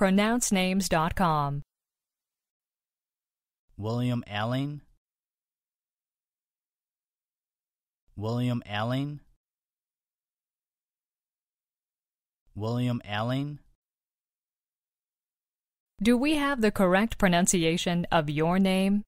pronouncenames.com. William Allen. William Allen. William Allen. Do we have the correct pronunciation of your name?